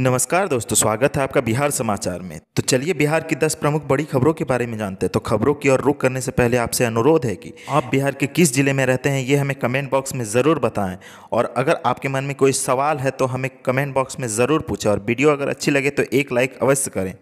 नमस्कार दोस्तों स्वागत है आपका बिहार समाचार में तो चलिए बिहार की 10 प्रमुख बड़ी खबरों के बारे में जानते हैं तो खबरों की ओर रुख करने से पहले आपसे अनुरोध है कि आप बिहार के किस ज़िले में रहते हैं ये हमें कमेंट बॉक्स में ज़रूर बताएं और अगर आपके मन में कोई सवाल है तो हमें कमेंट बॉक्स में ज़रूर पूछें और वीडियो अगर अच्छी लगे तो एक लाइक अवश्य करें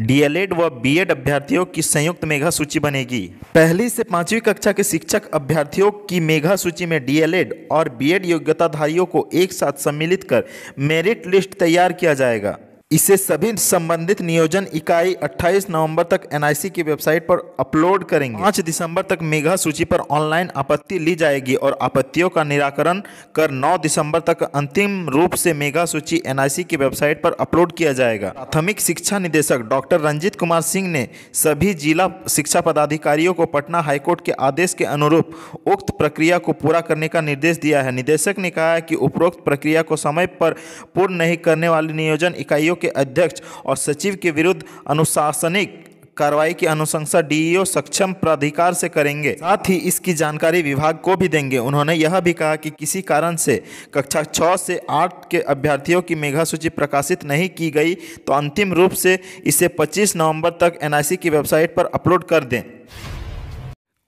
डीएलएड व बीएड अभ्यर्थियों की संयुक्त मेघा सूची बनेगी पहली से पांचवी कक्षा के शिक्षक अभ्यर्थियों की मेघा सूची में डीएलएड और बीएड योग्यताधारियों को एक साथ सम्मिलित कर मेरिट लिस्ट तैयार किया जाएगा इसे सभी संबंधित नियोजन इकाई 28 नवंबर तक एनआईसी की वेबसाइट पर अपलोड करेंगे पाँच दिसंबर तक मेघा सूची पर ऑनलाइन आपत्ति ली जाएगी और आपत्तियों का निराकरण कर 9 दिसंबर तक अंतिम रूप से मेघा सूची एनआईसी की वेबसाइट पर अपलोड किया जाएगा प्राथमिक शिक्षा निदेशक डॉक्टर रंजीत कुमार सिंह ने सभी जिला शिक्षा पदाधिकारियों को पटना हाईकोर्ट के आदेश के अनुरूप उक्त प्रक्रिया को पूरा करने का निर्देश दिया है निदेशक ने कहा है कि उपरोक्त प्रक्रिया को समय पर पूर्ण नहीं करने वाली नियोजन इकाइयों इकाइयों के अध्यक्ष और सचिव के विरुद्ध अनुशासनिक कार्रवाई की अनुशंसा डीईओ सक्षम प्राधिकार से करेंगे साथ ही इसकी जानकारी विभाग को भी देंगे उन्होंने यह भी कहा कि किसी कारण से कक्षा छः से आठ के अभ्यर्थियों की मेघा सूची प्रकाशित नहीं की गई तो अंतिम रूप से इसे 25 नवंबर तक एनआईसी की वेबसाइट पर अपलोड कर दें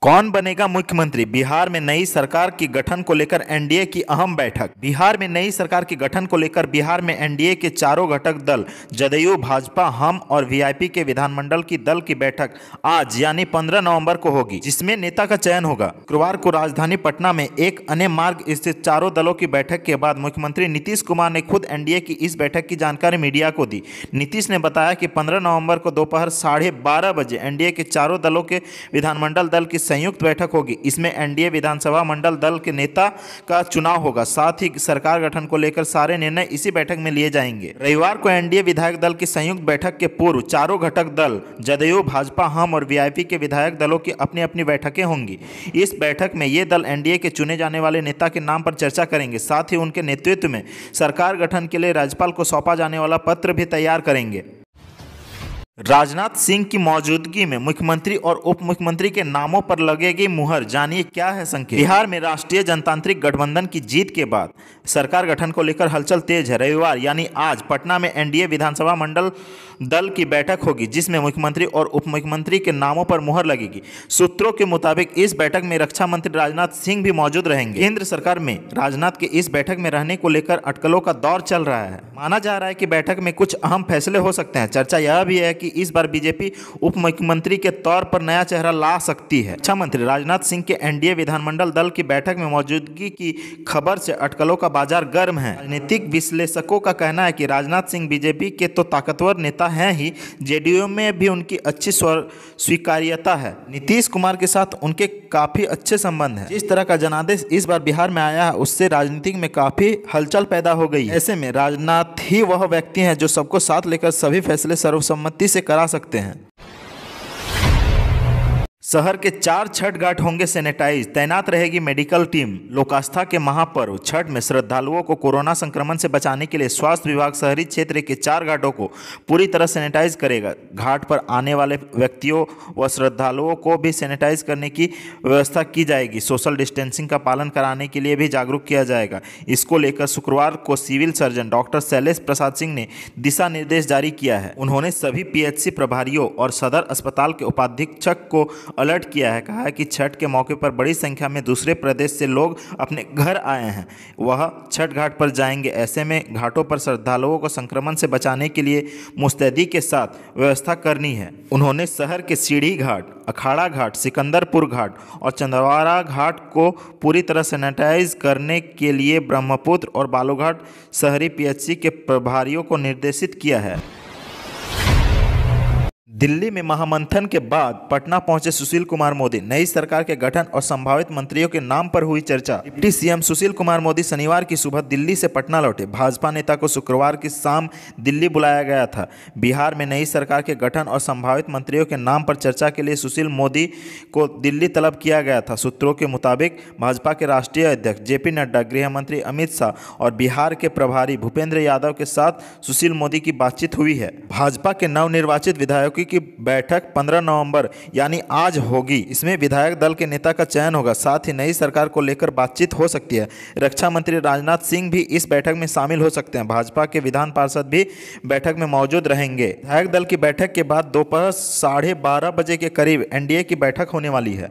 कौन बनेगा मुख्यमंत्री बिहार में नई सरकार की गठन को लेकर एनडीए की अहम बैठक बिहार में नई सरकार की गठन को लेकर बिहार में एनडीए के चारों घटक दल जदयू भाजपा हम और वीआईपी के विधानमंडल की दल की बैठक आज यानी 15 नवंबर को होगी जिसमें नेता का चयन होगा शुक्रवार को राजधानी पटना में एक अन्य मार्ग स्थित चारों दलों की बैठक के बाद मुख्यमंत्री नीतीश कुमार ने खुद एनडीए की इस बैठक की जानकारी मीडिया को दी नीतीश ने बताया की पंद्रह नवम्बर को दोपहर साढ़े बजे एनडीए के चारों दलों के विधानमंडल दल की संयुक्त बैठक होगी इसमें एनडीए विधानसभा मंडल दल के नेता का चुनाव होगा साथ ही सरकार गठन को लेकर सारे निर्णय इसी बैठक में लिए जाएंगे रविवार को एनडीए विधायक दल की संयुक्त बैठक के पूर्व चारों घटक दल जदयू भाजपा हम और वीआईपी के विधायक दलों की अपनी अपनी बैठकें होंगी इस बैठक में ये दल एनडीए के चुने जाने वाले नेता के नाम पर चर्चा करेंगे साथ ही उनके नेतृत्व में सरकार गठन के लिए राज्यपाल को सौंपा जाने वाला पत्र भी तैयार करेंगे राजनाथ सिंह की मौजूदगी में मुख्यमंत्री और उप मुख्यमंत्री के नामों पर लगेगी मुहर जानिए क्या है संकेत बिहार में राष्ट्रीय जनतांत्रिक गठबंधन की जीत के बाद सरकार गठन को लेकर हलचल तेज है रविवार यानी आज पटना में एनडीए विधानसभा मंडल दल की बैठक होगी जिसमें मुख्यमंत्री और उप मुख्यमंत्री के नामों पर मुहर लगेगी सूत्रों के मुताबिक इस बैठक में रक्षा मंत्री राजनाथ सिंह भी मौजूद रहेंगे केंद्र सरकार में राजनाथ के इस बैठक में रहने को लेकर अटकलों का दौर चल रहा है माना जा रहा है की बैठक में कुछ अहम फैसले हो सकते हैं चर्चा यह भी है की इस बार बीजेपी उप मुख्यमंत्री के तौर पर नया चेहरा ला सकती है रक्षा मंत्री राजनाथ सिंह के एनडीए विधानमंडल दल की बैठक में मौजूदगी की खबर से अटकलों का बाजार गर्म है राजनीतिक विश्लेषकों का कहना है कि राजनाथ सिंह बीजेपी के तो ताकतवर नेता नेता हैं ही जेडीयू में भी उनकी अच्छी स्वीकार्यता है नीतीश कुमार के साथ उनके काफ़ी अच्छे संबंध हैं जिस तरह का जनादेश इस बार बिहार में आया है उससे राजनीति में काफ़ी हलचल पैदा हो गई ऐसे में राजनाथ ही वह व्यक्ति है जो सबको साथ लेकर सभी फैसले सर्वसम्मति से करा सकते हैं शहर के चार छठ घाट होंगे सैनिटाइज तैनात रहेगी मेडिकल टीम लोकास्था के महापर्व छठ में श्रद्धालुओं को कोरोना संक्रमण से बचाने के लिए स्वास्थ्य विभाग शहरी क्षेत्र के चार घाटों को पूरी तरह सैनिटाइज करेगा घाट पर आने वाले व्यक्तियों व श्रद्धालुओं को भी सैनिटाइज करने की व्यवस्था की जाएगी सोशल डिस्टेंसिंग का पालन कराने के लिए भी जागरूक किया जाएगा इसको लेकर शुक्रवार को civil surgeon doctor Shailesh Prasad Singh ने दिशा निर्देश जारी किया है उन्होंने सभी पीएचसी प्रभारियों और सदर अस्पताल के उपाधीक्षक को अलर्ट किया है कहा है कि छठ के मौके पर बड़ी संख्या में दूसरे प्रदेश से लोग अपने घर आए हैं वह छठ घाट पर जाएंगे ऐसे में घाटों पर श्रद्धालुओं को संक्रमण से बचाने के लिए मुस्तैदी के साथ व्यवस्था करनी है उन्होंने शहर के सीढ़ी घाट अखाड़ा घाट सिकंदरपुर घाट और चंद्रवारा घाट को पूरी तरह सैनिटाइज करने के लिए ब्रह्मपुत्र और बालूघाट शहरी पीएचसी के प्रभारियों को निर्देशित किया है दिल्ली में महामंथन के बाद पटना पहुंचे सुशील कुमार मोदी नई सरकार के गठन और संभावित मंत्रियों के नाम पर हुई चर्चा डिप्टी सीएम सुशील कुमार मोदी शनिवार की सुबह दिल्ली से पटना लौटे भाजपा नेता को शुक्रवार की शाम दिल्ली बुलाया गया था बिहार में नई सरकार के गठन और संभावित मंत्रियों के नाम पर चर्चा के लिए सुशील मोदी को दिल्ली तलब किया गया था सूत्रों के मुताबिक भाजपा के राष्ट्रीय अध्यक्ष जे नड्डा गृह मंत्री अमित शाह और बिहार के प्रभारी भूपेंद्र यादव के साथ सुशील मोदी की बातचीत हुई है भाजपा के नवनिर्वाचित विधायक समिति की बैठक 15 नवंबर यानी आज होगी इसमें विधायक दल के नेता का चयन होगा साथ ही नई सरकार को लेकर बातचीत हो सकती है रक्षा मंत्री राजनाथ सिंह भी इस बैठक में शामिल हो सकते हैं भाजपा के विधान पार्षद भी बैठक में मौजूद रहेंगे विधायक दल की बैठक के बाद दोपहर साढ़े बजे के करीब एनडीए की बैठक होने वाली है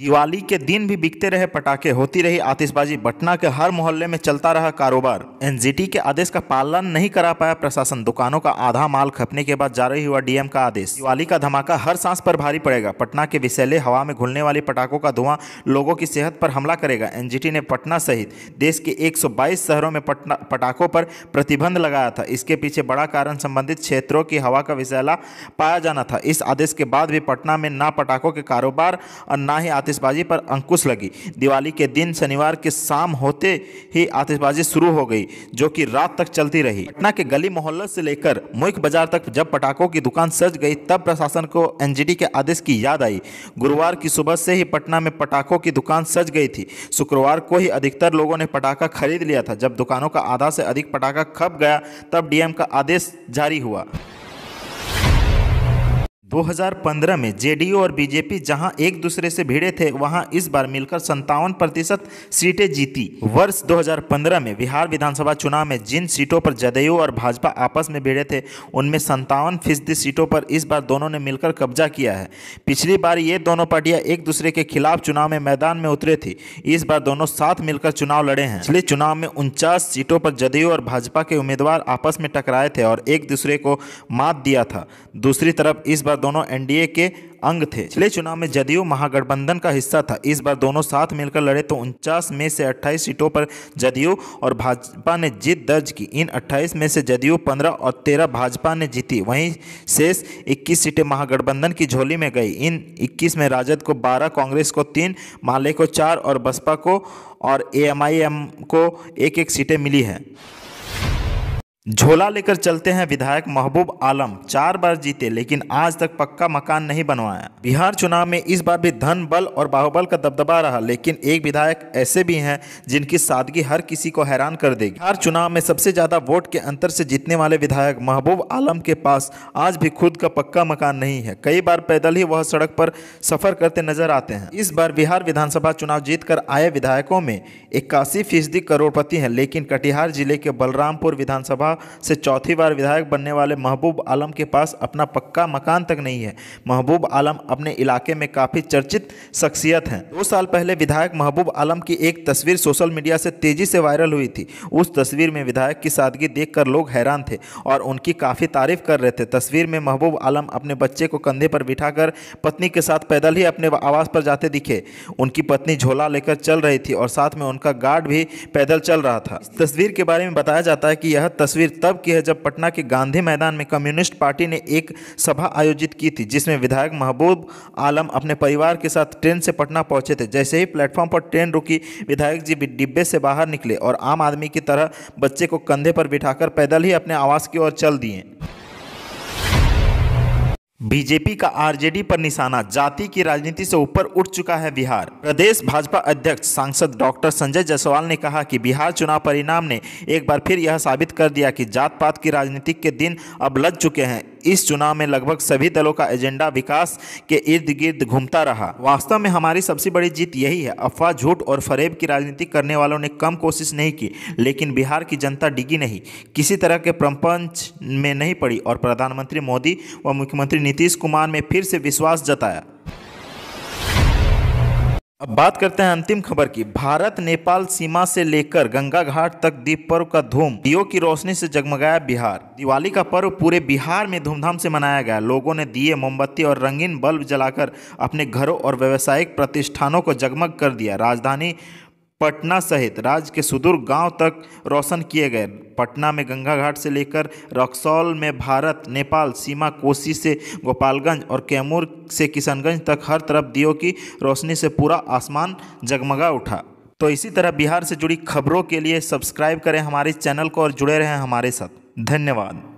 दिवाली के दिन भी बिकते रहे पटाखे होती रही आतिशबाजी पटना के हर मोहल्ले में चलता रहा कारोबार एनजीटी के आदेश का पालन नहीं करा पाया प्रशासन दुकानों का आधा माल खपने के बाद जारी हुआ डीएम का आदेश दिवाली का धमाका हर सांस पर भारी पड़ेगा पटना के विषैले हवा में घुलने वाले पटाखों का धुआं लोगों की सेहत पर हमला करेगा एनजीटी ने पटना सहित देश के एक शहरों में पटना पटाखों पर प्रतिबंध लगाया था इसके पीछे बड़ा कारण संबंधित क्षेत्रों की हवा का विषैला पाया जाना था इस आदेश के बाद भी पटना में न पटाखों के कारोबार और न ही आतिशबाजी पर अंकुश लगी दिवाली के दिन शनिवार के शाम होते ही आतिशबाजी शुरू हो गई जो कि रात तक चलती रही पटना के गली मोहल्लों से लेकर मुल्क बाजार तक जब पटाखों की दुकान सज गई तब प्रशासन को एनजीटी के आदेश की याद आई गुरुवार की सुबह से ही पटना में पटाखों की दुकान सज गई थी शुक्रवार को ही अधिकतर लोगों ने पटाखा खरीद लिया था जब दुकानों का आधा से अधिक पटाखा खप गया तब डीएम का आदेश जारी हुआ 2015 में जेडीयू और बीजेपी जहां एक दूसरे से भिड़े थे वहां इस बार मिलकर संतावन प्रतिशत सीटें जीती वर्ष 2015 में बिहार विधानसभा चुनाव में जिन सीटों पर जदयू और भाजपा आपस में भिड़े थे उनमें संतावन फीसदी सीटों पर इस बार दोनों ने मिलकर कब्जा किया है पिछली बार ये दोनों पार्टियां एक दूसरे के खिलाफ चुनाव में मैदान में उतरे थी इस बार दोनों साथ मिलकर चुनाव लड़े हैं पिछले चुनाव में उनचास सीटों पर जदयू और भाजपा के उम्मीदवार आपस में टकराए थे और एक दूसरे को मात दिया था दूसरी तरफ इस बार दोनों एनडीए के अंग थे पिछले चुनाव में जदयू महागठबंधन का हिस्सा था इस बार दोनों साथ मिलकर लड़े तो उनचास में से 28 सीटों पर जदयू और भाजपा ने जीत दर्ज की इन 28 में से जदयू 15 और 13 भाजपा ने जीती वहीं शेष 21 सीटें महागठबंधन की झोली में गई इन 21 में राजद को 12 कांग्रेस को तीन माले को चार और बसपा को और ए को एक एक सीटें मिली हैं झोला लेकर चलते हैं विधायक महबूब आलम चार बार जीते लेकिन आज तक पक्का मकान नहीं बनवाया बिहार चुनाव में इस बार भी धन बल और बाहुबल का दबदबा रहा लेकिन एक विधायक ऐसे भी हैं जिनकी सादगी हर किसी को हैरान कर देगी बिहार चुनाव में सबसे ज़्यादा वोट के अंतर से जीतने वाले विधायक महबूब आलम के पास आज भी खुद का पक्का मकान नहीं है कई बार पैदल ही वह सड़क पर सफर करते नजर आते हैं इस बार बिहार विधानसभा चुनाव जीत आए विधायकों में इक्यासी फीसदी करोड़पति है लेकिन कटिहार जिले के बलरामपुर विधानसभा से चौथी बार विधायक बनने वाले महबूब आलम के पास अपना पक्का मकान तक नहीं है महबूब आलम अपने इलाके में काफ़ी चर्चित शख्सियत हैं दो साल पहले विधायक महबूब आलम की एक तस्वीर सोशल मीडिया से तेज़ी से वायरल हुई थी उस तस्वीर में विधायक की सादगी देखकर लोग हैरान थे और उनकी काफ़ी तारीफ कर रहे थे तस्वीर में महबूब आलम अपने बच्चे को कंधे पर बिठाकर पत्नी के साथ पैदल ही अपने आवास पर जाते दिखे उनकी पत्नी झोला लेकर चल रही थी और साथ में उनका गार्ड भी पैदल चल रहा था तस्वीर के बारे में बताया जाता है कि यह तस्वीर तस्वीर तब की है जब पटना के गांधी मैदान में कम्युनिस्ट पार्टी ने एक सभा आयोजित की थी जिसमें विधायक महबूब आलम अपने परिवार के साथ ट्रेन से पटना पहुंचे थे जैसे ही प्लेटफॉर्म पर ट्रेन रुकी विधायक जी डिब्बे से बाहर निकले और आम आदमी की तरह बच्चे को कंधे पर बिठाकर पैदल ही अपने आवास की ओर चल दिए बीजेपी का आरजेडी पर निशाना जाति की राजनीति से ऊपर उठ चुका है बिहार प्रदेश भाजपा अध्यक्ष सांसद डॉक्टर संजय जायसवाल ने कहा कि बिहार चुनाव परिणाम ने एक बार फिर यह साबित कर दिया कि जात पात की राजनीति के दिन अब लग चुके हैं इस चुनाव में लगभग सभी दलों का एजेंडा विकास के इर्द गिर्द घूमता रहा वास्तव में हमारी सबसे बड़ी जीत यही है अफवाह झूठ और फरेब की राजनीति करने वालों ने कम कोशिश नहीं की लेकिन बिहार की जनता डिगी नहीं किसी तरह के प्रपंच में नहीं पड़ी और प्रधानमंत्री मोदी व मुख्यमंत्री नीतीश कुमार में फिर से विश्वास जताया अब बात करते हैं अंतिम खबर की भारत नेपाल सीमा से लेकर गंगा घाट तक दीप पर्व का धूम दियो की रोशनी से जगमगाया बिहार दिवाली का पर्व पूरे बिहार में धूमधाम से मनाया गया लोगों ने दिए मोमबत्ती और रंगीन बल्ब जलाकर अपने घरों और व्यावसायिक प्रतिष्ठानों को जगमग कर दिया राजधानी पटना सहित राज्य के सुदूर गांव तक रोशन किए गए पटना में गंगा घाट से लेकर रक्सौल में भारत नेपाल सीमा कोसी से गोपालगंज और कैमूर से किशनगंज तक हर तरफ दियो की रोशनी से पूरा आसमान जगमगा उठा तो इसी तरह बिहार से जुड़ी खबरों के लिए सब्सक्राइब करें हमारे चैनल को और जुड़े रहें हमारे साथ धन्यवाद